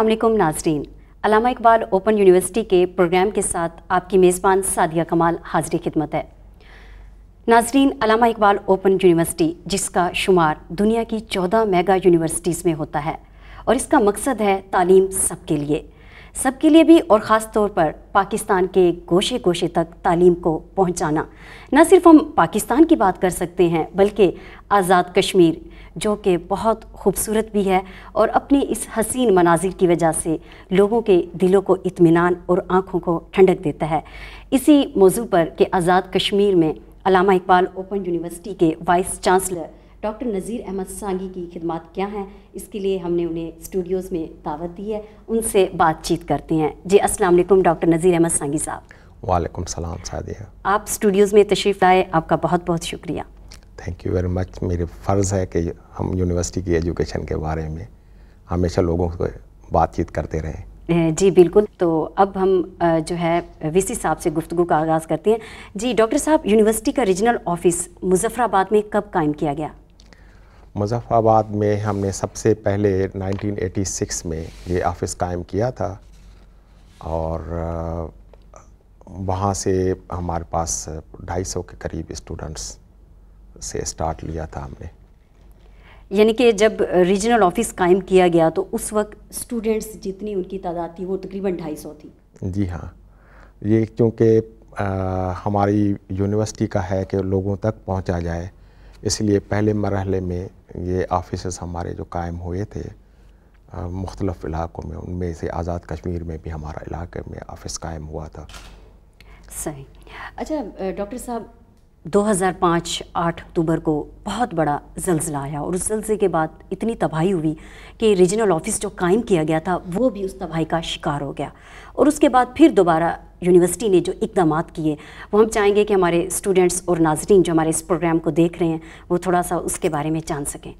असलम नाजरीन Allama Iqbal open university के program के साथ आपकी मेज़बान सादिया कमाल हाजिर खिदमत है नाजरीन अलामा इकबाल ओपन यूनिवर्सिटी जिसका शुमार दुनिया की चौदह मेगा यूनिवर्सिटीज़ में होता है और इसका मकसद है तालीम सबके लिए सबके लिए भी और ख़ास तौर पर पाकिस्तान के गोशे गोशे तक तालीम को पहुँचाना न सिर्फ हम पाकिस्तान की बात कर सकते हैं बल्कि आज़ाद कश्मीर जो कि बहुत खूबसूरत भी है और अपनी इस हसीन मनाजिर की वजह से लोगों के दिलों को इत्मीनान और आँखों को ठंडक देता है इसी मौजू पर कि आज़ाद कश्मीर में अलामा इकबाल ओपन यूनिवर्सिटी के vice chancellor doctor Nazir Ahmed Sangi की खिदमत क्या हैं इसके लिए हमने उन्हें स्टूडियोज़ में दावत दी है उनसे बातचीत करते हैं जी असलम डॉक्टर नज़ीर अहमद सांगी साहब वालेकुम सलाम सादिया आप स्टूडियोज़ में तशरीफ़ लाए आपका बहुत बहुत शुक्रिया थैंक यू वेरी मच मेरे फ़र्ज़ है कि हम यूनिवर्सिटी की एजुकेशन के बारे में हमेशा लोगों को बातचीत करते रहें जी बिल्कुल तो अब हम जो है वीसी साहब से गुफ्तु का आगाज़ करते हैं जी डॉक्टर साहब यूनिवर्सिटी का रीजनल ऑफिस मुजफ़राबाद में कब कायम किया गया मुजफ़राबाद में हमने सबसे पहले 1986 में ये ऑफ़िस कायम किया था और वहाँ से हमारे पास 250 के करीब स्टूडेंट्स से स्टार्ट लिया था हमने यानी कि जब रीजनल ऑफिस कायम किया गया तो उस वक्त स्टूडेंट्स जितनी उनकी तादाद थी वो तकरीबन ढाई सौ थी जी हाँ ये क्योंकि हमारी यूनिवर्सिटी का है कि लोगों तक पहुंचा जाए इसलिए पहले मरहले में ये ऑफिस हमारे जो कायम हुए थे मुख्तलफ़ इलाक़ों में उनमें से आज़ाद कश्मीर में भी हमारा इलाके में ऑफिस कायम हुआ था सही अच्छा डॉक्टर साहब 2005 8 अक्टूबर को बहुत बड़ा जलजिला आया और उस जल्जे के बाद इतनी तबाही हुई कि रीजनल ऑफिस जो कायम किया गया था वो भी उस तबाही का शिकार हो गया और उसके बाद फिर दोबारा यूनिवर्सिटी ने जो इकदाम किए वो हम चाहेंगे कि हमारे स्टूडेंट्स और नाजरीन जो हमारे इस प्रोग्राम को देख रहे हैं वो थोड़ा सा उसके बारे में जान सकें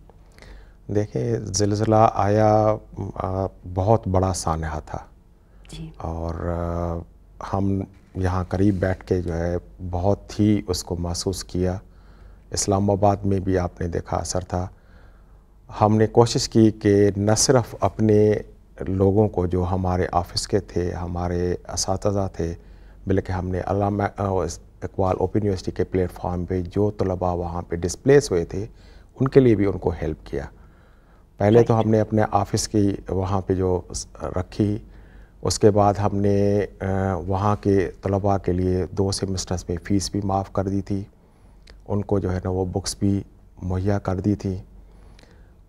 देखिए जलजिला आया बहुत बड़ा सानहा था जी और हम यहाँ करीब बैठ के जो है बहुत ही उसको महसूस किया इस्लामाबाद में भी आपने देखा असर था हमने कोशिश की कि न सिर्फ अपने लोगों को जो हमारे ऑफिस के थे हमारे इस थे बल्कि हमने इकबाल ओपन यूनिवर्सिटी के प्लेटफॉर्म पे जो तलबा वहाँ पे डिस्प्लेस हुए थे उनके लिए भी उनको हेल्प किया पहले तो हमने अपने ऑफिस की वहाँ पे जो रखी उसके बाद हमने वहाँ के तलबा के लिए दो सेमेस्टर्स में फ़ीस भी माफ़ कर दी थी उनको जो है ना वो बुक्स भी मुहैया कर दी थी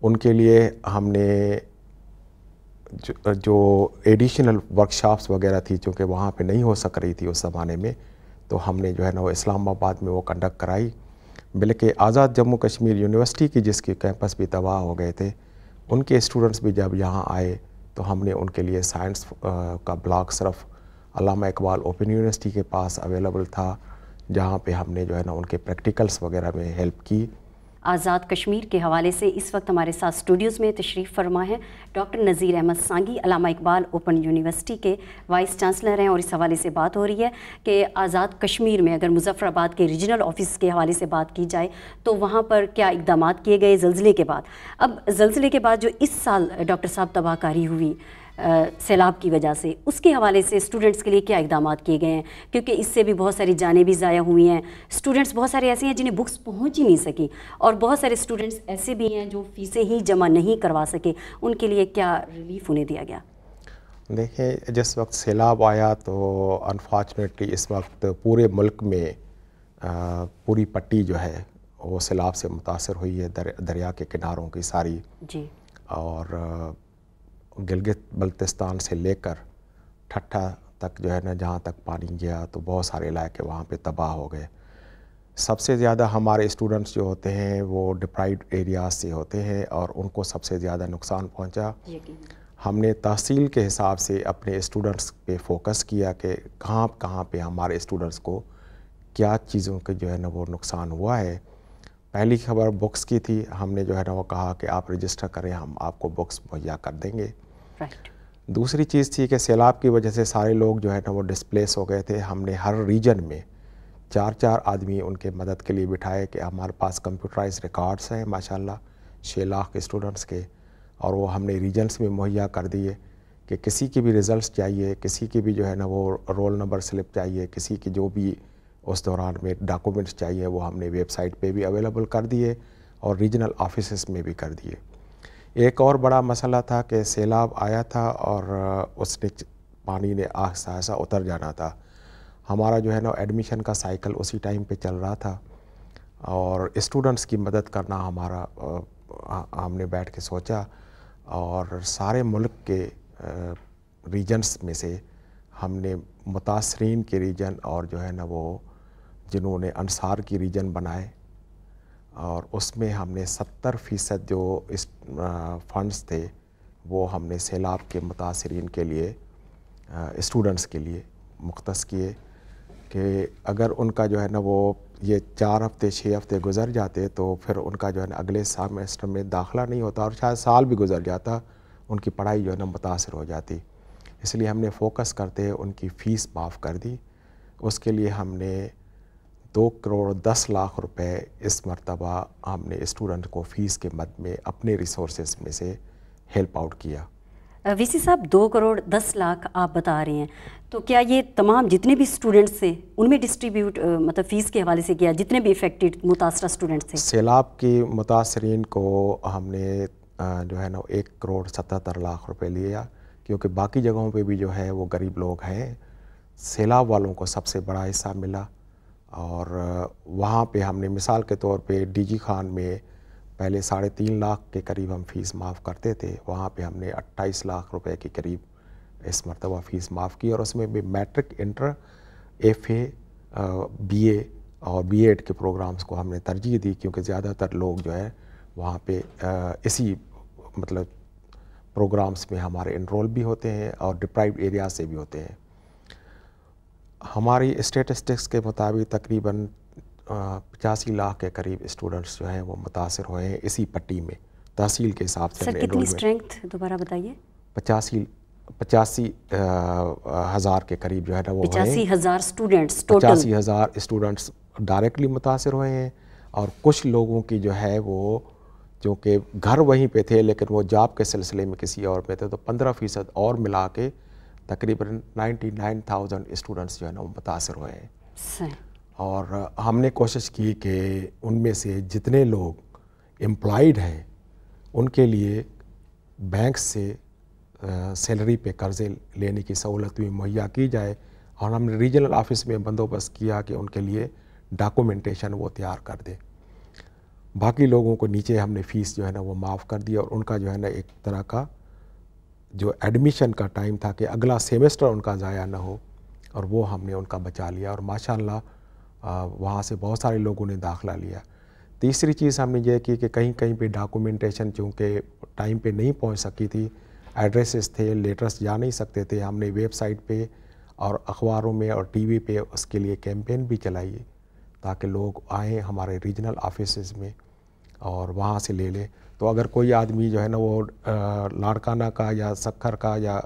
उनके लिए हमने जो, जो एडिशनल वर्कशॉप्स वगैरह थी चूँकि वहाँ पे नहीं हो सक रही थी उस ज़माने में तो हमने जो है ना वो इस्लामाबाद में वो कंडक्ट कराई बल्कि आज़ाद जम्मू कश्मीर यूनिवर्सिटी की जिसके कैंपस भी तबाह हो गए थे उनके स्टूडेंट्स भी जब यहाँ आए तो हमने उनके लिए साइंस uh, का ब्लॉक सिर्फ अलामा इकबाल ओपन यूनिवर्सिटी के पास अवेलेबल था जहाँ पे हमने जो है ना उनके प्रैक्टिकल्स वगैरह में हेल्प की आज़ाद कश्मीर के हवाले से इस वक्त हमारे साथ स्टूडियोज़ में तशरीफ़ फरमा है doctor Nazir Ahmed Sangi Allama Iqbal open university के वाइस चांसलर हैं और इस हवाले से बात हो रही है कि आज़ाद कश्मीर में अगर मुजफ़राबाद के रीजनल ऑफिस के हवाले से बात की जाए तो वहाँ पर क्या इकदाम किए गए जल्ज़ले के बाद अब जल्ज़ले के बाद जो इस साल डॉक्टर साहब तबाहकारी हुई सैलाब की वजह से उसके हवाले से स्टूडेंट्स के लिए क्या इकदाम किए गए हैं क्योंकि इससे भी बहुत सारी जानें भी ज़ाया हुई हैं स्टूडेंट्स बहुत सारे ऐसे हैं जिन्हें बुक्स पहुँच ही नहीं सकी और बहुत सारे स्टूडेंट्स ऐसे भी हैं जो फ़ीसें ही जमा नहीं करवा सके उनके लिए क्या रिलीफ उन्हें दिया गया देखें जिस वक्त सैलाब आया तो अनफॉर्चुनेटली इस वक्त पूरे मुल्क में आ, पूरी पट्टी जो है वो सैलाब से मुतासर हुई है दर, दरिया के किनारों की सारी जी और गिलगित बल्तिस्तान से लेकर ठट्ठा तक जो है ना जहाँ तक पानी गया तो बहुत सारे इलाके वहाँ पे तबाह हो गए सबसे ज़्यादा हमारे स्टूडेंट्स जो होते हैं वो डिप्राइड एरियाज से होते हैं और उनको सबसे ज़्यादा नुकसान पहुँचा हमने तहसील के हिसाब से अपने स्टूडेंट्स पे फोकस किया कि कहाँ कहाँ पे हमारे स्टूडेंट्स को क्या चीज़ों के जो है ना वो नुकसान हुआ है पहली खबर बुक्स की थी हमने जो है ना वो कहा कि आप रजिस्टर करें हम आपको बुक्स मुहैया कर देंगे right. दूसरी चीज़ थी कि सैलाब की वजह से सारे लोग जो है ना वो डिस्प्लेस हो गए थे हमने हर रीजन में चार चार आदमी उनके मदद के लिए बिठाए कि हमारे पास कंप्यूटराइज रिकॉर्ड्स हैं माशाल्लाह छः लाख स्टूडेंट्स के और वो हमने रीजन्स में मुहैया कर दिए कि किसी की भी रिज़ल्ट चाहिए किसी की भी जो है ना वो रोल नंबर स्लिप चाहिए किसी की जो भी उस दौरान में डॉक्यूमेंट्स चाहिए वो हमने वेबसाइट पे भी अवेलेबल कर दिए और रीजनल ऑफिस में भी कर दिए एक और बड़ा मसला था कि सैलाब आया था और उसने पानी ने आहिस्ता आहिस्ता उतर जाना था हमारा जो है ना एडमिशन का साइकिल उसी टाइम पे चल रहा था और स्टूडेंट्स की मदद करना हमारा हमने बैठ के सोचा और सारे मुल्क के रीजन्स में से हमने मुतासरीन के रीजन और जो है ना वो जिन्होंने अनसार की रीजन बनाए और उसमें हमने 70 फ़ीसद जो इस फंड्स थे वो हमने सैलाब के मुतासरीन के लिए स्टूडेंट्स के लिए मुख्त किए कि अगर उनका जो है ना वो ये चार हफ्ते छः हफ्ते गुजर जाते तो फिर उनका जो है ना अगले सेमेस्टर में दाखला नहीं होता और शायद साल भी गुजर जाता उनकी पढ़ाई जो है ना मुतासर हो जाती इसलिए हमने फ़ोकस करते उनकी फ़ीस माफ़ कर दी उसके लिए हमने दो करोड़ दस लाख रुपए इस मरतबा हमने स्टूडेंट को फ़ीस के मद में अपने रिसोर्स में से हेल्प आउट किया वीसी साहब दो करोड़ दस लाख आप बता रहे हैं तो क्या ये तमाम जितने भी स्टूडेंट्स थे उनमें डिस्ट्रीब्यूट मतलब फ़ीस के हवाले से किया जितने भी इफेक्टेड मुतासर स्टूडेंट्स थे सैलाब के मुतासरीन को हमने जो है ना एक करोड़ सतहत्तर लाख रुपए लिया क्योंकि बाकी जगहों पे भी जो है वो गरीब लोग हैं सैलाब वालों को सबसे बड़ा हिस्सा मिला और वहाँ पे हमने मिसाल के तौर पे डीजी खान में पहले साढ़े तीन लाख के करीब हम फ़ीस माफ़ करते थे वहाँ पे हमने अट्ठाईस लाख रुपए के करीब इस मरतबा फ़ीस माफ़ की और उसमें भी matric inter F A B A और बी एड के प्रोग्राम्स को हमने तरजीह दी क्योंकि ज़्यादातर लोग जो है वहाँ पे इसी मतलब प्रोग्राम्स में हमारे इनरोल भी होते हैं और डिप्राइव एरिया से भी होते हैं हमारी स्टेटिस्टिक्स के मुताबिक तकरीबन पचासी लाख के करीब स्टूडेंट्स जो हैं वो मुतासर हुए हैं इसी पट्टी में तहसील के हिसाब से कितनी स्ट्रेंथ दोबारा बताइए पचासी पचासी हज़ार के करीब जो है ना वो पचासी हज़ार स्टूडेंट्स पचासी हज़ार स्टूडेंट्स डायरेक्टली मुतासर हुए हैं और कुछ लोगों की जो है वो जो कि घर वहीं पे थे लेकिन वो जॉब के सिलसिले में किसी और पे थे तो पंद्रह फ़ीसद और मिला के तकरीबन 99,000 स्टूडेंट्स जो है ना वो मुतासर हुए और हमने कोशिश की कि उनमें से जितने लोग एम्प्लॉड हैं उनके लिए बैंक से सैलरी पे कर्ज़े लेने की सहूलत भी मुहैया की जाए और हमने रीजनल ऑफिस में बंदोबस्त किया कि उनके लिए डॉक्यूमेंटेशन वो तैयार कर दे बाकी लोगों को नीचे हमने फ़ीस जो है ना वो माफ़ कर दी और उनका जो है ना एक तरह का जो एडमिशन का टाइम था कि अगला सेमेस्टर उनका ज़ाया ना हो और वो हमने उनका बचा लिया और माशाल्लाह वहाँ से बहुत सारे लोगों ने दाखला लिया तीसरी चीज़ हमने ये की कि कहीं कहीं पे डॉक्यूमेंटेशन चूँकि टाइम पे नहीं पहुँच सकी थी एड्रेसेस थे लेटर्स जा नहीं सकते थे हमने वेबसाइट पर और अखबारों में और टी वी उसके लिए कैंपेन भी चलाई ताकि लोग आएँ हमारे रीजनल ऑफिस में और वहाँ से ले लें तो अगर कोई आदमी जो है ना वो लाड़काना का या सखर का या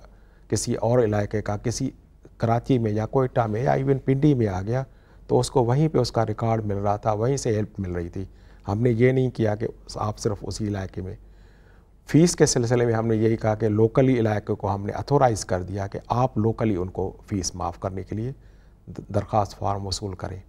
किसी और इलाके का किसी कराची में या कोयटा में या इवन पिंडी में आ गया तो उसको वहीं पे उसका रिकॉर्ड मिल रहा था वहीं से हेल्प मिल रही थी हमने ये नहीं किया कि आप सिर्फ उसी इलाके में फ़ीस के सिलसिले में हमने यही कहा कि लोकली इलाके को हमने अथोराइज़ कर दिया कि आप लोकली उनको फ़ीस माफ़ करने के लिए दरख्वास्त फार्म वसूल करें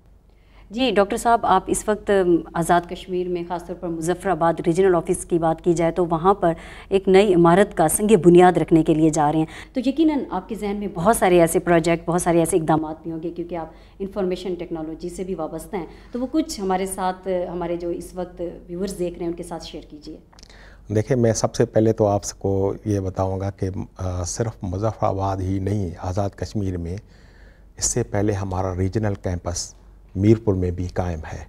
जी डॉक्टर साहब आप इस वक्त आज़ाद कश्मीर में ख़ासतौर पर मुजफ़राबाद रीजनल ऑफिस की बात की जाए तो वहाँ पर एक नई इमारत का संग बुनियाद रखने के लिए जा रहे हैं तो यकीनन आपके जहन में बहुत सारे ऐसे प्रोजेक्ट बहुत सारे ऐसे इकदाम भी होंगे क्योंकि आप इंफॉर्मेशन टेक्नोलॉजी से भी वाबस्ते हैं तो वो कुछ हमारे साथ हमारे जो इस वक्त व्यूवर्स देख रहे हैं उनके साथ शेयर कीजिए देखिए मैं सबसे पहले तो आपको ये बताऊँगा कि सिर्फ मुजफ़राबाद ही नहीं आज़ाद कश्मीर में इससे पहले हमारा रीजनल कैंपस मीरपुर में भी कायम है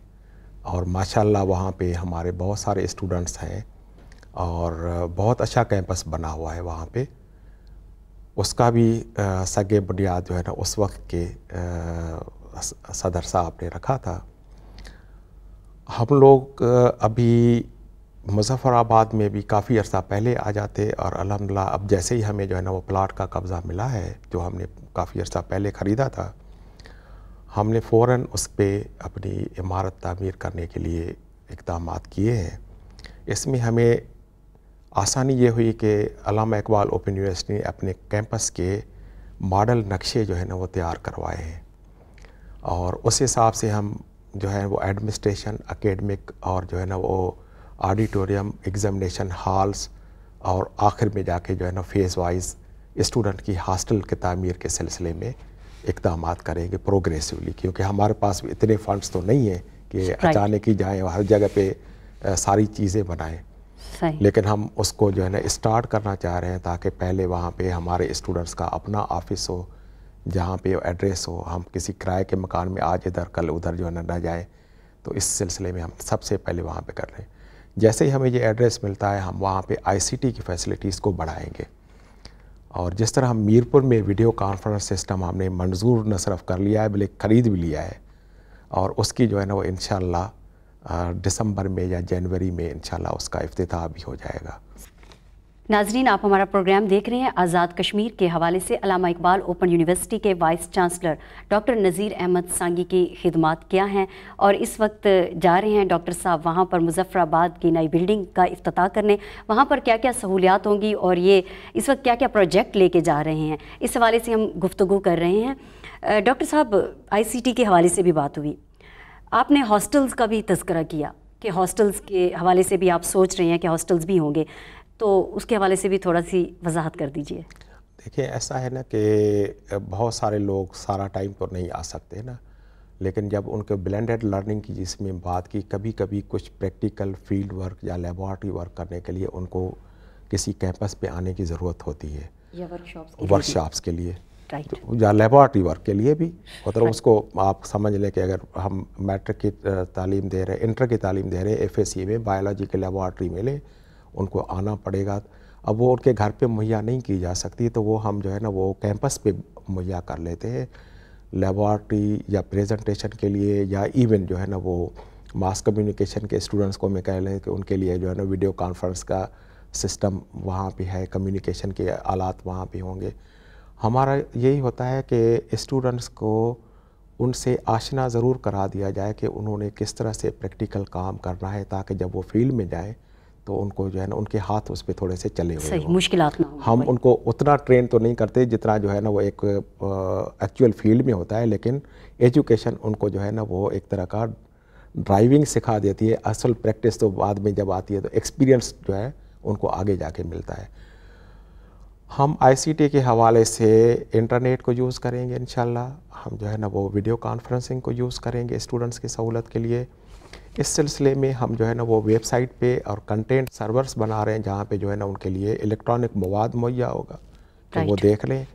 और माशाल्लाह वहाँ पे हमारे बहुत सारे स्टूडेंट्स हैं और बहुत अच्छा कैंपस बना हुआ है वहाँ पे उसका भी सगे बुनियाद जो है ना उस वक्त के सदर साहब ने रखा था हम लोग अभी मुजफ़राबाद में भी काफ़ी अर्सा पहले आ जाते और अलहमदिल्ला अब जैसे ही हमें जो है ना वो प्लाट का कब्ज़ा मिला है जो हमने काफ़ी अर्सा पहले ख़रीदा था हमने फ़ौर उस पर अपनी इमारत तमीर करने के लिए इकदाम किए हैं इसमें हमें आसानी ये हुई कि अलामा इकबाल ओपन यूनिवर्सिटी ने अपने कैंपस के मॉडल नक्शे जो है ना वो तैयार करवाए हैं और उस हिसाब से हम जो है वो एडमिनिस्ट्रेशन अकेडमिक और जो है ना वो ऑडिटोरियम एग्जामिनेशन हॉल्स और आखिर में जाके जो है ना फेज़ वाइज स्टूडेंट की हॉस्टल के तमीर के सिलसिले में इकदाम करेंगे प्रोग्रेसिवली क्योंकि हमारे पास इतने फंड्स तो नहीं हैं कि अचानक ही जाएँ हर जगह पे सारी चीज़ें बनाएं लेकिन हम उसको जो है ना स्टार्ट करना चाह रहे हैं ताकि पहले वहाँ पे हमारे स्टूडेंट्स का अपना ऑफिस हो जहाँ पे एड्रेस हो हम किसी किराए के मकान में आज इधर कल उधर जो है ना ना जाएँ तो इस सिलसिले में हम सबसे पहले वहाँ पे कर रहे हैं जैसे ही हमें ये एड्रेस मिलता है हम वहाँ पे आईसीटी की फैसिलिटीज़ को बढ़ाएंगे और जिस तरह हम मीरपुर में वीडियो कॉन्फ्रेंस सिस्टम हमने मंजूर न सिर्फ कर लिया है बल्कि ख़रीद भी लिया है और उसकी जो है ना वो इन दिसंबर में या जनवरी में इन उसका अफ्ताह भी हो जाएगा नाजरीन आप हमारा प्रोग्राम देख रहे हैं आज़ाद कश्मीर के हवाले से अलामा इकबाल ओपन यूनिवर्सिटी के vice chancellor doctor Nazir Ahmed Sangi की खिदमत क्या हैं और इस वक्त जा रहे हैं डॉक्टर साहब वहाँ पर मुजफ़राबाद की नई बिल्डिंग का अफ्ताह करने वहाँ पर क्या क्या सहूलियात होंगी और ये इस वक्त क्या क्या प्रोजेक्ट लेके जा रहे हैं इस हवाले से हम गुफ्तु कर रहे हैं डॉक्टर साहब आई के हवाले से भी बात हुई आपने हॉस्टल्स का भी तस्करा किया कि हॉस्टल्स के हवाले से भी आप सोच रहे हैं कि हॉस्टल्स भी होंगे तो उसके हवाले से भी थोड़ा सी वजाहत कर दीजिए देखिए ऐसा है ना कि बहुत सारे लोग सारा टाइम तो नहीं आ सकते ना लेकिन जब उनके ब्लेंडेड लर्निंग की जिसमें बात की कभी कभी कुछ प्रैक्टिकल फील्ड वर्क या लेबॉर्ट्री वर्क करने के लिए उनको किसी कैंपस पे आने की ज़रूरत होती है वर्कशॉप्स के लिए तो, या लेबॉरटरी वर्क के लिए भी मतलब right. उसको आप समझ लें कि अगर हम मैट्रिक की तालीम दे रहे इंटर की तालीम दे रहे हैं एफ में बायोलॉजी के लेबॉर्ट्री में लें उनको आना पड़ेगा अब वो उनके घर पे मुहैया नहीं की जा सकती तो वो हम जो है ना वो कैंपस पे मुहैया कर लेते हैं लेबॉर्ट्री या प्रेजेंटेशन के लिए या इवन जो है ना वो मास कम्युनिकेशन के स्टूडेंट्स को मैं कह लें कि उनके लिए जो है ना वीडियो कॉन्फ्रेंस का सिस्टम वहाँ पे है कम्युनिकेशन के आलात वहाँ पे होंगे हमारा यही होता है कि स्टूडेंट्स को उनसे आशना ज़रूर करा दिया जाए कि उन्होंने किस तरह से प्रैक्टिकल काम करना है ताकि जब वो फील्ड में जाएँ तो उनको जो है ना उनके हाथ उस पर थोड़े से चले हुए मुश्किल हम उनको उतना ट्रेन तो नहीं करते जितना जो है ना वो एक एक्चुअल फील्ड में होता है लेकिन एजुकेशन उनको जो है ना वो एक तरह का ड्राइविंग सिखा देती है असल प्रैक्टिस तो बाद में जब आती है तो एक्सपीरियंस जो है उनको आगे जाके मिलता है हम आईसीटी के हवाले से इंटरनेट को यूज़ करेंगे इन हम जो है ना वो वीडियो कॉन्फ्रेंसिंग को यूज़ करेंगे स्टूडेंट्स की सहूलत के लिए इस सिलसिले में हम जो है ना वो वेबसाइट पे और कंटेंट सर्वर्स बना रहे हैं जहाँ पे जो है ना उनके लिए इलेक्ट्रॉनिक मवाद मुहैया होगा तो वो देख लें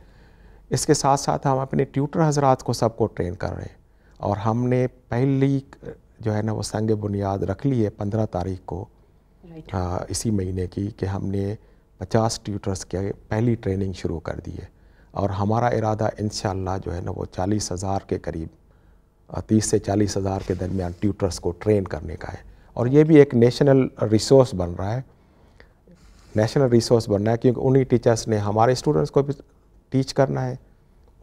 इसके साथ साथ हम अपने ट्यूटर हजरात को सबको ट्रेन कर रहे हैं और हमने पहली जो है ना वो संग बुनियाद रख ली है पंद्रह तारीख को आ, हाँ, इसी महीने की कि हमने पचास ट्यूटर्स के पहली ट्रेनिंग शुरू कर दी है और हमारा इरादा इन जो है ना वो चालीस हज़ार के करीब तीस से चालीस हज़ार के दरमियान ट्यूटर्स को ट्रेन करने का है और ये भी एक नेशनल रिसोर्स बन रहा है नेशनल रिसोर्स बन रहा है क्योंकि उन्हीं टीचर्स ने हमारे स्टूडेंट्स को भी टीच करना है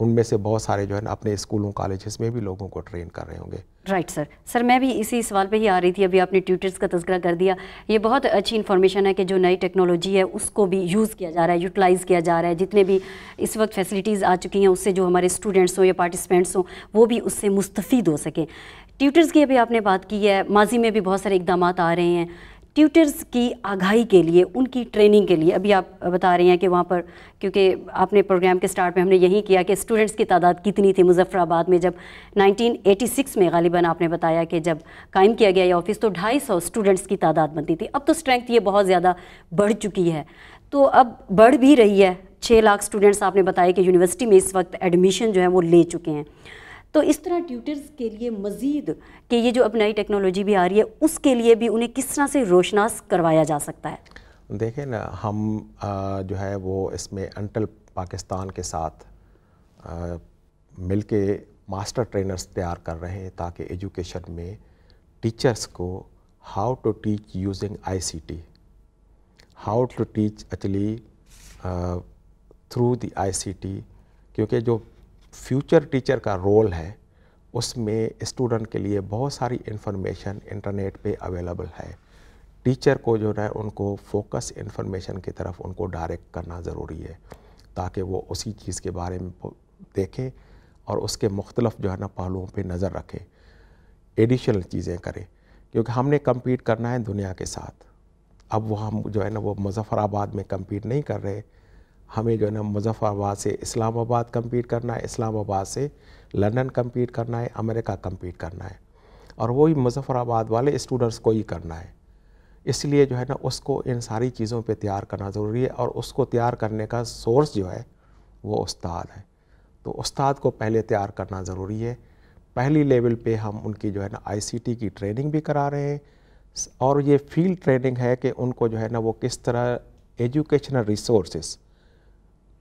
उनमें से बहुत सारे जो है ना अपने स्कूलों कॉलेजेस में भी लोगों को ट्रेन कर रहे होंगे राइट सर सर मैं भी इसी सवाल पे ही आ रही थी अभी आपने ट्यूटर्स का तस्करा कर दिया ये बहुत अच्छी इन्फॉर्मेशन है कि जो नई टेक्नोलॉजी है उसको भी यूज़ किया जा रहा है यूटिलाइज़ किया जा रहा है जितने भी इस वक्त फैसिलिटीज़ आ चुकी हैं उससे जो हमारे स्टूडेंट्स हों या पार्टिसिपेंट्स हों वो भी उससे मुस्तफ़ हो सकें ट्यूटर्स की अभी आपने बात की है माजी में भी बहुत सारे इकदाम आ रहे हैं ट्यूटर्स की आगाही के लिए उनकी ट्रेनिंग के लिए अभी आप बता रहे हैं कि वहाँ पर क्योंकि आपने प्रोग्राम के स्टार्ट में हमने यही किया कि स्टूडेंट्स की तादाद कितनी थी मुजफ्फराबाद में जब 1986 में गालिबा आपने बताया कि जब कायम किया गया ये ऑफिस तो ढाई सौ स्टूडेंट्स की तादाद बनती थी अब तो स्ट्रेंथ ये बहुत ज़्यादा बढ़ चुकी है तो अब बढ़ भी रही है छः लाख स्टूडेंट्स आपने बताया कि यूनिवर्सिटी में इस वक्त एडमिशन जो है वो ले चुके हैं तो इस तरह ट्यूटर्स के लिए मज़ीद कि ये जो अब नई टेक्नोलॉजी भी आ रही है उसके लिए भी उन्हें किस तरह से रोशनास करवाया जा सकता है देखें ना हम जो है वो इसमें अंटल पाकिस्तान के साथ मिल के मास्टर ट्रेनर्स तैयार कर रहे हैं ताकि एजुकेशन में टीचर्स को how to teach using ICT how to teach actually through the ICT क्योंकि जो फ्यूचर टीचर का रोल है उसमें स्टूडेंट के लिए बहुत सारी इन्फॉर्मेशन इंटरनेट पे अवेलेबल है टीचर को जो है उनको फोकस इन्फॉर्मेशन की तरफ उनको डायरेक्ट करना ज़रूरी है ताकि वो उसी चीज़ के बारे में देखें और उसके मुख्तलफ जो है ना पहलुओं पर नज़र रखें एडिशनल चीज़ें करें क्योंकि हमने कम्पीट करना है दुनिया के साथ अब वो हम जो है ना वो मुजफ़राबाद में कम्पीट नहीं कर रहे हमें जो है ना मुजफ़राबाद से इस्लामाबाद कम्पीट करना है इस्लामाबाद से लंदन कम्पीट करना है अमेरिका कम्पीट करना है और वही मुजफ़राबाद वाले स्टूडेंट्स को ही करना है इसलिए जो है ना उसको इन सारी चीज़ों पे तैयार करना ज़रूरी है और उसको तैयार करने का सोर्स जो है वो उस्ताद है तो उस्ताद को पहले तैयार करना ज़रूरी है पहली लेवल पे हम उनकी जो है ना आईसीटी की ट्रेनिंग भी करा रहे हैं और ये फील्ड ट्रेनिंग है कि उनको जो है ना वो किस तरह एजुकेशनल रिसोर्सेज़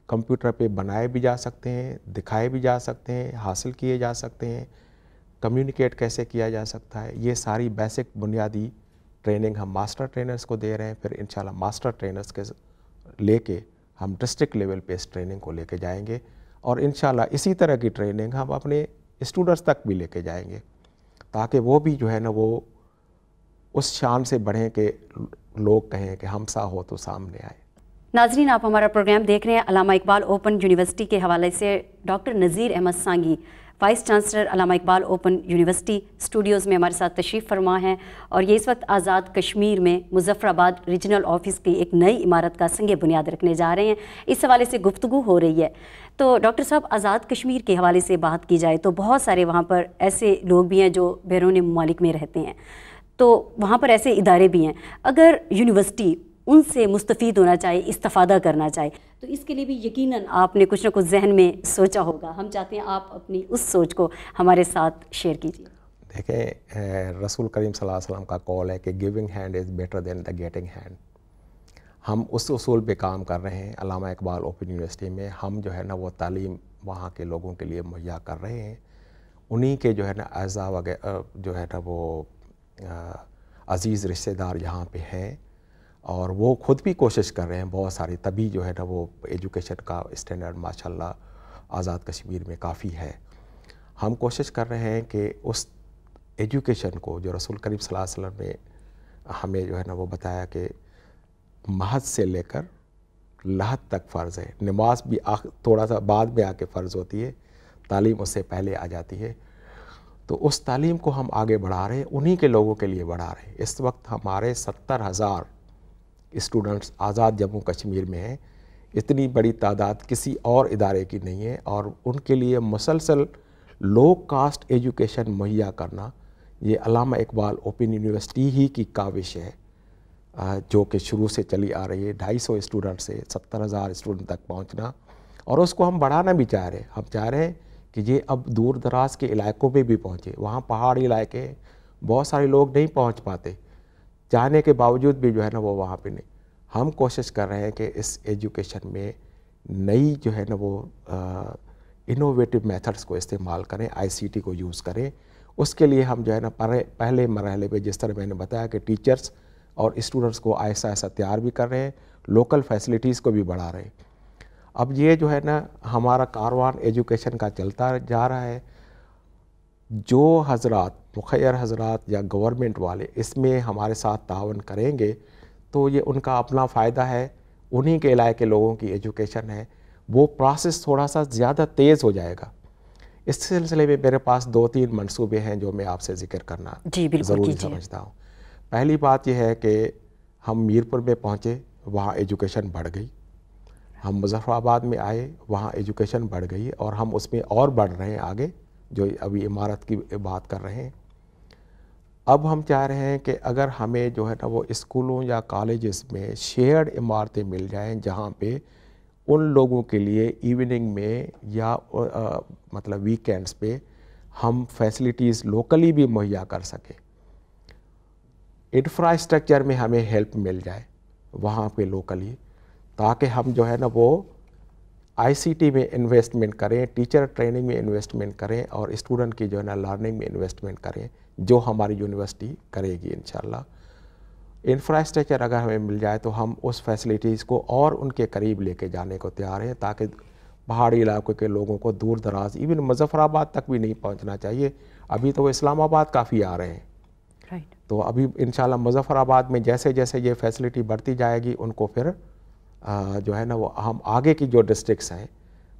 कंप्यूटर पे बनाए भी जा सकते हैं दिखाए भी जा सकते हैं हासिल किए जा सकते हैं कम्युनिकेट कैसे किया जा सकता है ये सारी बेसिक बुनियादी ट्रेनिंग हम मास्टर ट्रेनर्स को दे रहे हैं फिर इंशाल्लाह मास्टर ट्रेनर्स के लेके हम डिस्ट्रिक्ट लेवल पे इस ट्रेनिंग को लेके जाएंगे और इन इसी तरह की ट्रेनिंग हम अपने स्टूडेंट्स तक भी लेके जाएंगे ताकि वो भी जो है ना वो उस शान से बढ़ें कि लोग कहें कि हमसा हो तो सामने आए नाजरीन आप हमारा प्रोग्राम देख रहे हैं अलामा इकबाल ओपन यूनिवर्सिटी के हवाले से doctor Nazir Ahmed Sangi vice chancellor Allama Iqbal open university studios में हमारे साथ तशरीफ़ फरमा हैं और ये इस वक्त आज़ाद कश्मीर में मुजफ़राबाद रीजनल ऑफिस की एक नई इमारत का संग बुनियाद रखने जा रहे हैं इस हवाले से गुफ्तु हो रही है तो डॉक्टर साहब आज़ाद कश्मीर के हवाले से बात की जाए तो बहुत सारे वहाँ पर ऐसे लोग भी हैं जो बैरून ममालिक में रहते हैं तो वहाँ पर ऐसे इदारे भी हैं अगर यूनिवर्सिटी उनसे मुस्तफ़ होना चाहिए इस्तफ़ादा करना चाहिए तो इसके लिए भी यकीन आपने कुछ ना कुछ जहन में सोचा होगा हम चाहते हैं आप अपनी उस सोच को हमारे साथ शेयर कीजिए देखें रसूल करीम सलाम का कॉल है कि giving hand is better than the getting hand हम उस असूल पे काम कर रहे हैं अलामा इकबाल ओपन यूनिवर्सिटी में हम जो है ना वो तालीम वहाँ के लोगों के लिए मुहैया कर रहे हैं उन्हीं के जो है ना अज़ा वगैरह जो है ना वो अज़ीज़ रिश्तेदार यहाँ पे हैं और वो खुद भी कोशिश कर रहे हैं बहुत सारे तभी जो है ना वो एजुकेशन का स्टैंडर्ड माशाल्लाह आज़ाद कश्मीर में काफ़ी है हम कोशिश कर रहे हैं कि उस एजुकेशन को जो रसूल करीब वसल्लम ने हमें जो है ना वो बताया कि महज से लेकर लहत तक फ़र्ज़ है नमाज भी आ थोड़ा सा बाद में आके फ़र्ज़ होती है तालीम उससे पहले आ जाती है तो उस तालीम को हम आगे बढ़ा रहे हैं उन्हीं के लोगों के लिए बढ़ा रहे हैं इस वक्त हमारे सत्तर हज़ार स्टूडेंट्स आज़ाद जम्मू कश्मीर में हैं इतनी बड़ी तादाद किसी और इदारे की नहीं है और उनके लिए मुसलसल लो कास्ट एजुकेशन मुहैया करना ये अलामा इकबाल ओपन यूनिवर्सिटी ही की काविश है जो कि शुरू से चली आ रही है ढाई सौ स्टूडेंट से सत्तर हज़ार स्टूडेंट तक पहुंचना और उसको हम बढ़ाना भी चाह रहे हैं हम चाह रहे हैं कि ये अब दूर दराज के इलाकों में भी पहुँचे वहाँ पहाड़ी इलाके बहुत सारे लोग नहीं पहुँच पाते चाहने के बावजूद भी जो है ना वो वहाँ पे नहीं हम कोशिश कर रहे हैं कि इस एजुकेशन में नई जो है ना वो इनोवेटिव मेथड्स को इस्तेमाल करें आईसीटी को यूज़ करें उसके लिए हम जो है ना पहले मरहले पे जिस तरह मैंने बताया कि टीचर्स और स्टूडेंट्स को ऐसा ऐसा तैयार भी कर रहे हैं लोकल फैसिलिटीज़ को भी बढ़ा रहे हैं अब ये जो है ना हमारा कारवान एजुकेशन का चलता जा रहा है जो हजरात मुखर हजरात या गवर्नमेंट वाले इसमें हमारे साथ तावन करेंगे तो ये उनका अपना फ़ायदा है उन्हीं के इलाके लोगों की एजुकेशन है वो प्रोसेस थोड़ा सा ज़्यादा तेज़ हो जाएगा इस सिलसिले में मेरे पास दो तीन मंसूबे हैं जो मैं आपसे जिक्र करना ज़रूरी समझता हूँ पहली बात यह है कि हम मीरपुर में पहुँचे वहाँ एजुकेशन बढ़ गई हम मुजफ़राबाद में आए वहाँ एजुकेशन बढ़ गई और हम उसमें और बढ़ रहे हैं आगे जो अभी इमारत की बात कर रहे हैं अब हम चाह रहे हैं कि अगर हमें जो है ना वो स्कूलों या कॉलेजेस में शेयर्ड इमारतें मिल जाएं जहाँ पे उन लोगों के लिए इवनिंग में या आ, मतलब वीकेंड्स पे हम फैसिलिटीज़ लोकली भी मुहैया कर सकें इंफ्रास्ट्रक्चर में हमें हेल्प मिल जाए वहाँ पे लोकली ताकि हम जो है ना वो आईसीटी में इन्वेस्टमेंट करें टीचर ट्रेनिंग में इन्वेस्टमेंट करें और स्टूडेंट की जो है ना लर्निंग में इन्वेस्टमेंट करें जो हमारी यूनिवर्सिटी करेगी इन इंफ्रास्ट्रक्चर अगर हमें मिल जाए तो हम उस फैसिलिटीज़ को और उनके करीब लेके जाने को तैयार हैं ताकि पहाड़ी इलाकों के लोगों को दूर दराज इवन मुजफ़राबाद तक भी नहीं पहुंचना चाहिए अभी तो वो इस्लामाबाद काफ़ी आ रहे हैं right. तो अभी इन मुजफ़राबाद में जैसे जैसे ये फैसिलिटी बढ़ती जाएगी उनको फिर आ, जो है ना वो हम आगे की जो डिस्ट्रिक्स हैं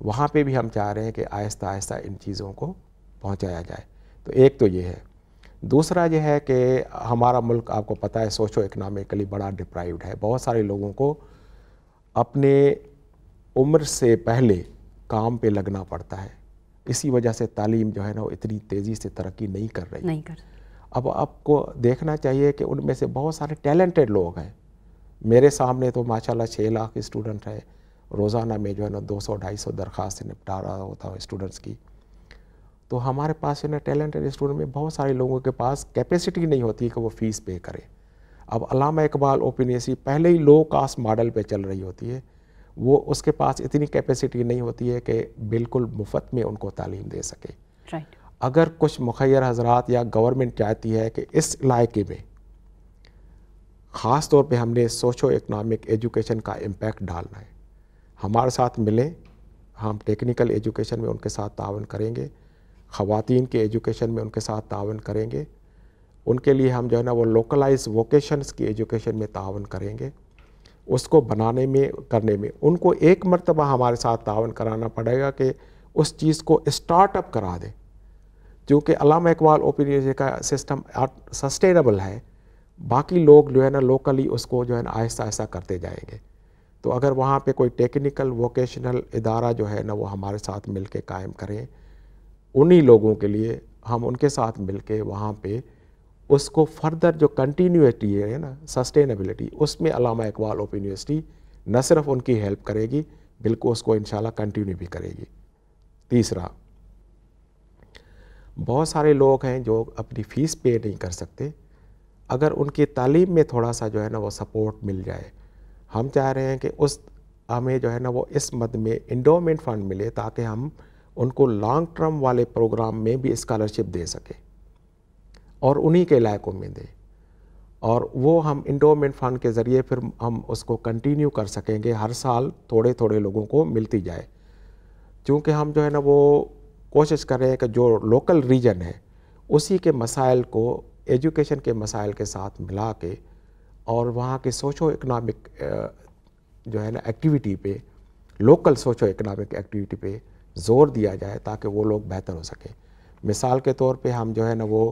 वहाँ पर भी हम चाह रहे हैं कि आहिस्ता आहिस्ता इन चीज़ों को पहुँचाया जाए तो एक तो ये है दूसरा यह है कि हमारा मुल्क आपको पता है सोशो इकनॉमिकली बड़ा डिप्राइव्ड है बहुत सारे लोगों को अपने उम्र से पहले काम पे लगना पड़ता है इसी वजह से तालीम जो है ना वो इतनी तेज़ी से तरक्की नहीं कर रही नहीं कर अब आपको देखना चाहिए कि उनमें से बहुत सारे टैलेंटेड लोग हैं मेरे सामने तो माशाल्लाह छः लाख स्टूडेंट हैं रोज़ाना में जो है ना दो सौ ढाई सौ दरख्वास्त निपटा रहा होता है स्टूडेंट्स की तो हमारे पास ना टैलेंटेड स्टूडेंट में बहुत सारे लोगों के पास कैपेसिटी नहीं होती कि वो फ़ीस पे करें अब अलामा इकबाल ओपिनियसी पहले ही लो कास्ट मॉडल पे चल रही होती है वो उसके पास इतनी कैपेसिटी नहीं होती है कि बिल्कुल मुफ्त में उनको तालीम दे सके right. अगर कुछ मुखर हजरात या गवर्नमेंट चाहती है कि इस इलाके में ख़ास तौर पे हमने सोशो इकनॉमिक एजुकेशन का इम्पेक्ट डालना है हमारे साथ मिलें हम टेक्निकल एजुकेशन में उनके साथ तावन करेंगे ख़वान के एजुकेशन में उनके साथ तावन करेंगे उनके लिए हम जो है ना वो लोकलाइज वोकेशंस की एजुकेशन में तावन करेंगे उसको बनाने में करने में उनको एक मरतबा हमारे साथ तावन कराना पड़ेगा कि उस चीज़ को स्टार्टअप करा दें क्योंकि अलामा इकबाल ओपन का सिस्टम सस्टेनेबल है बाकी लोग जो है ना लोकली उसको जो है ना आहिस्ता आहिस्ता करते जाएंगे तो अगर वहाँ पे कोई टेक्निकल वोकेशनल इदारा जो है ना वो हमारे साथ मिलके कायम करें उन्हीं लोगों के लिए हम उनके साथ मिल के वहाँ पर उसको फर्दर जो कंटिन्यूटी है ना सस्टेनेबिलिटी उसमें अलामा इकबाल ओपन यूनिवर्सिटी न सिर्फ उनकी हेल्प करेगी बिल्कुल उसको इन कंटिन्यू भी करेगी तीसरा बहुत सारे लोग हैं जो अपनी फ़ीस पे नहीं कर सकते अगर उनकी तालीम में थोड़ा सा जो है ना वो सपोर्ट मिल जाए हम चाह रहे हैं कि उस हमें जो है ना वो इस मद में इंडोमेंट फ़ंड मिले ताकि हम उनको लॉन्ग टर्म वाले प्रोग्राम में भी स्कॉलरशिप दे सके और उन्हीं के इलाकों में दे और वो हम इंडोमेंट फंड के ज़रिए फिर हम उसको कंटिन्यू कर सकेंगे हर साल थोड़े थोड़े लोगों को मिलती जाए क्योंकि हम जो है ना वो कोशिश कर रहे हैं कि जो लोकल रीजन है उसी के मसाइल को एजुकेशन के मसाइल के साथ मिला के और वहाँ के सोशो इकनॉमिक जो है ना एक्टिविटी पे लोकल सोशो इकनॉमिक एक्टिविटी पे ज़ोर दिया जाए ताकि वो लोग बेहतर हो सकें मिसाल के तौर पे हम जो है ना वो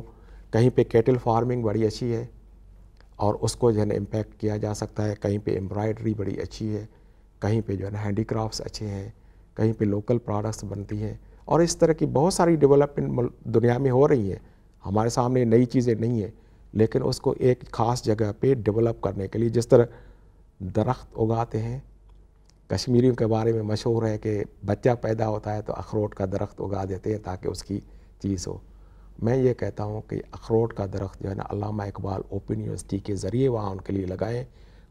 कहीं पे केटल फार्मिंग बड़ी अच्छी है और उसको जो है ना इम्पेक्ट किया जा सकता है कहीं पे एम्ब्रॉयडरी बड़ी अच्छी है कहीं पे जो है ना हैंडीक्राफ्ट्स अच्छे हैं कहीं पे लोकल प्रोडक्ट्स बनती हैं और इस तरह की बहुत सारी डेवलपमेंट दुनिया में हो रही हैं हमारे सामने नई चीज़ें नहीं हैं लेकिन उसको एक ख़ास जगह पर डेवलप करने के लिए जिस तरह दरख्त उगाते हैं कश्मीरियों के बारे में मशहूर है कि बच्चा पैदा होता है तो अखरोट का दरख्त उगा देते हैं ताकि उसकी चीज़ हो मैं ये कहता हूँ कि अखरोट का दरख्त जो है ना अलामा इकबाल ओपन यूनिवर्सिटी के ज़रिए वहाँ उनके लिए लगाएं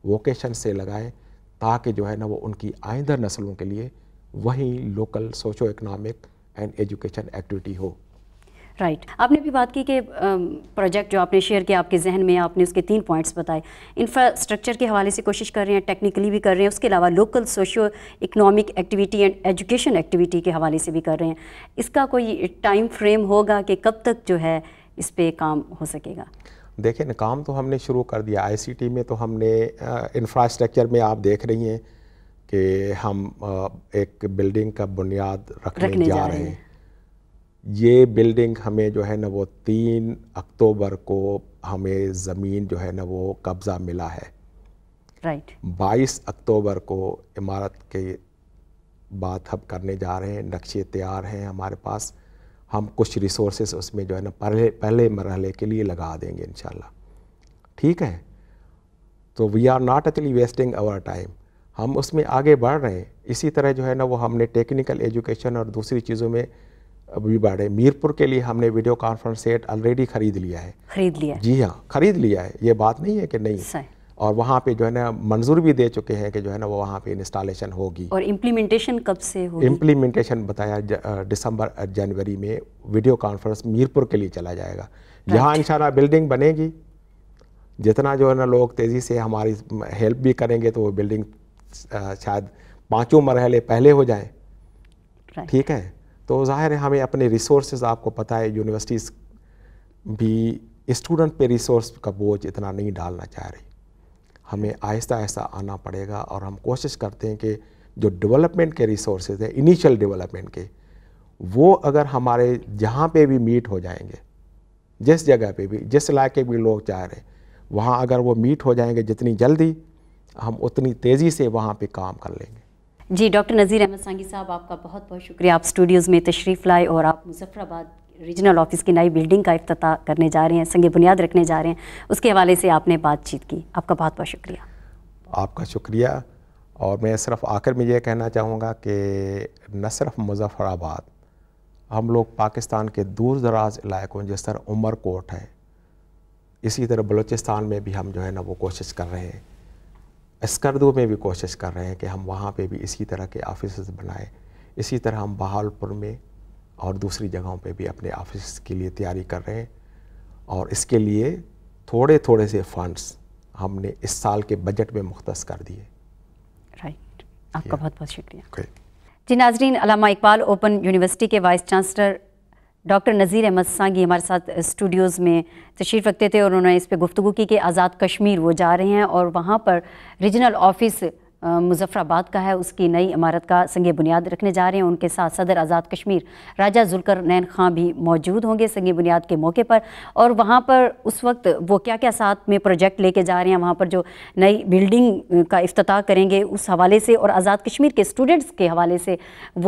वोकेशन से लगाएं ताकि जो है ना वो उनकी आइंदा नस्लों के लिए वहीं local socio economic and education activity हो राइट right. आपने भी बात की कि प्रोजेक्ट जो आपने शेयर किया आपके जहन में आपने उसके तीन पॉइंट्स बताए इंफ्रास्ट्रक्चर के हवाले से कोशिश कर रहे हैं टेक्निकली भी कर रहे हैं उसके अलावा local socio economic activity and education activity के हवाले से भी कर रहे हैं इसका कोई टाइम फ्रेम होगा कि कब तक जो है इस पर काम हो सकेगा देखें ना काम तो हमने शुरू कर दिया आई में तो हमने इंफ्रास्ट्रक्चर में आप देख रही हैं कि हम एक बिल्डिंग का बुनियाद रखने, रखने जा, जा रहे हैं ये बिल्डिंग हमें जो है ना वो तीन अक्टूबर को हमें ज़मीन जो है ना वो कब्ज़ा मिला है राइट बाईस अक्टूबर को इमारत के बात हम करने जा रहे हैं नक्शे तैयार हैं हमारे पास हम कुछ रिसोर्सेज उसमें जो है ना पहले पहले मरहले के लिए लगा देंगे इन ठीक है तो we are not actually wasting our time हम उसमें आगे बढ़ रहे हैं इसी तरह जो है ना वो हमने टेक्निकल एजुकेशन और दूसरी चीज़ों में भी बढ़े मीरपुर के लिए हमने वीडियो कॉन्फ्रेंस सेट ऑलरेडी खरीद लिया है खरीद लिया जी हाँ खरीद लिया है ये बात नहीं है कि नहीं और वहाँ पे जो है ना मंजूर भी दे चुके हैं कि जो है ना वो वहाँ पे इंस्टॉलेशन होगी और इम्प्लीमेंटेशन कब से होगी इम्प्लीमेंटेशन बताया दिसंबर जनवरी में वीडियो कॉन्फ्रेंस मीरपुर के लिए चला जाएगा यहाँ इंशाल्लाह बिल्डिंग बनेगी जितना जो है ना लोग तेज़ी से हमारी हेल्प भी करेंगे तो वो बिल्डिंग शायद पाँचों मरहले पहले हो जाए ठीक है तो ज़ाहिर है हमें अपने रिसोर्स आपको पता है यूनिवर्सिटीज़ भी स्टूडेंट पे रिसोर्स का बोझ इतना नहीं डालना चाह रही हमें आहिस्ता आहिस्ता आना पड़ेगा और हम कोशिश करते हैं कि जो डेवलपमेंट के रिसोर्स हैं इनिशियल डेवलपमेंट के वो अगर हमारे जहाँ पे भी मीट हो जाएंगे जिस जगह पे भी जिस इलाके भी लोग चाह रहे वहाँ अगर वो मीट हो जाएंगे जितनी जल्दी हम उतनी तेज़ी से वहाँ पे काम कर लेंगे जी डॉक्टर नज़ीर अहमद सांगी साहब आपका बहुत बहुत शुक्रिया आप स्टूडियोज़ में तशरीफ़ लाए और आप मुजफ्फराबाद रीजनल ऑफिस की नई बिल्डिंग का अफ्ताह करने जा रहे हैं संग बुनियाद रखने जा रहे हैं उसके हवाले से आपने बातचीत की आपका बहुत बहुत शुक्रिया आपका शुक्रिया और मैं सिर्फ आखिर में यह कहना चाहूँगा कि न सिर्फ मुजफ्फराबाद हम लोग पाकिस्तान के दूर दराज इलाकों जिस तरह उमरकोट है इसी तरह बलूचिस्तान में भी हम जो है ना वो कोशिश कर रहे हैं स्कर्दों में भी कोशिश कर रहे हैं कि हम वहाँ पे भी इसी तरह के ऑफिस बनाएं इसी तरह हम बहालपुर में और दूसरी जगहों पे भी अपने ऑफिस के लिए तैयारी कर रहे हैं और इसके लिए थोड़े थोड़े से फंड्स हमने इस साल के बजट में मुख्त कर दिए राइट आपका बहुत बहुत शुक्रिया जी नाजरीन अलामा इकबाल ओपन यूनिवर्सिटी के vice chancellor doctor Nazir Ahmed Sangi हमारे साथ स्टूडियोज़ में तशरीफ़ रखते थे और उन्होंने इस पर गुफ्तु की कि आज़ाद कश्मीर वो जा रहे हैं और वहाँ पर रीजनल ऑफिस मुजफ्फराबाद का है उसकी नई इमारत का संग बुनियाद रखने जा रहे हैं उनके साथ सदर आज़ाद कश्मीर राजा जुलकर नैन खां भी मौजूद होंगे संग बुनियाद के मौके पर और वहाँ पर उस वक्त वो क्या क्या साथ में प्रोजेक्ट लेके जा रहे हैं वहाँ पर जो नई बिल्डिंग का अफ्ताह करेंगे उस हवाले से और आज़ाद कश्मीर के स्टूडेंट्स के हवाले से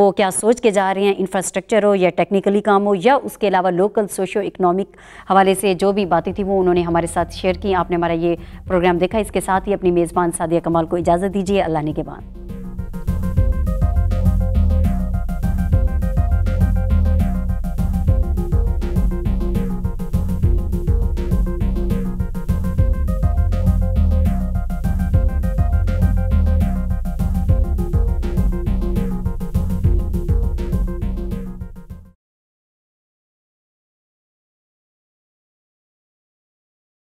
वो क्या सोच के जा रहे हैं इंफ्रास्ट्रक्चर हो या टेक्निकली काम हो या उसके अलावा लोकल सोशो इकनॉमिक हवाले से जो भी बातें थी वो उन्होंने हमारे साथ शेयर की आपने हमारा ये प्रोग्राम देखा इसके साथ ही अपनी मेज़बान सादिया कमाल को इजाज़त दीजिए अल्लाह ने के बाद